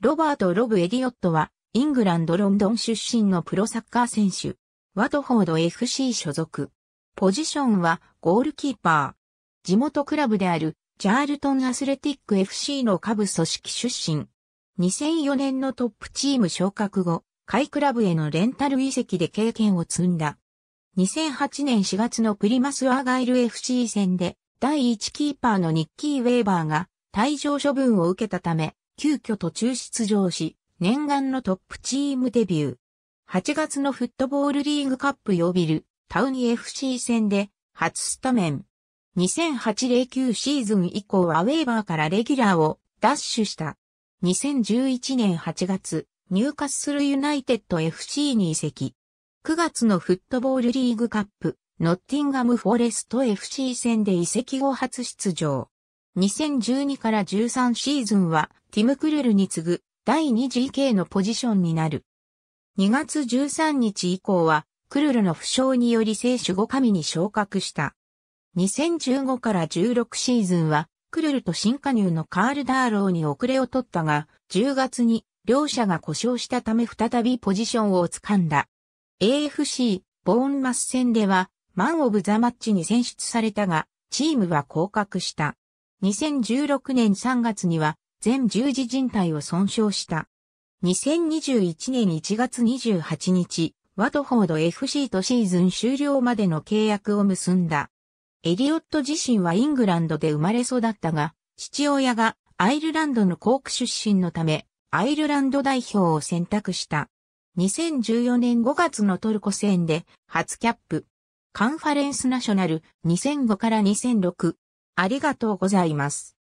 ロバート・ロブ・エディオットは、イングランド・ロンドン出身のプロサッカー選手、ワトフォード FC 所属。ポジションは、ゴールキーパー。地元クラブである、チャールトン・アスレティック FC の下部組織出身。2004年のトップチーム昇格後、海クラブへのレンタル移籍で経験を積んだ。2008年4月のプリマス・アーガイル FC 戦で、第1キーパーのニッキー・ウェーバーが退場処分を受けたため、急遽途中出場し、念願のトップチームデビュー。8月のフットボールリーグカップ予備ル、タウニ FC 戦で初スタメン。2008-09シーズン以降はウェーバーからレギュラーをダッシュした。2011年8月、入荷するユナイテッド FC に移籍。9月のフットボールリーグカップ、ノッティンガムフォレスト FC 戦で移籍後初出場。2012から13シーズンは、ティム・クルルに次ぐ、第 2GK のポジションになる。2月13日以降は、クルルの負傷により聖守護神に昇格した。2015から16シーズンは、クルルと新加入のカール・ダーローに遅れを取ったが、10月に両者が故障したため再びポジションを掴んだ。AFC、ボーンマス戦では、マン・オブ・ザ・マッチに選出されたが、チームは降格した。2016年3月には全十字人体を損傷した。2021年1月28日、ワトフォード FC とシーズン終了までの契約を結んだ。エリオット自身はイングランドで生まれ育ったが、父親がアイルランドのコーク出身のため、アイルランド代表を選択した。2014年5月のトルコ戦で初キャップ。カンファレンスナショナル2005から2006ありがとうございます。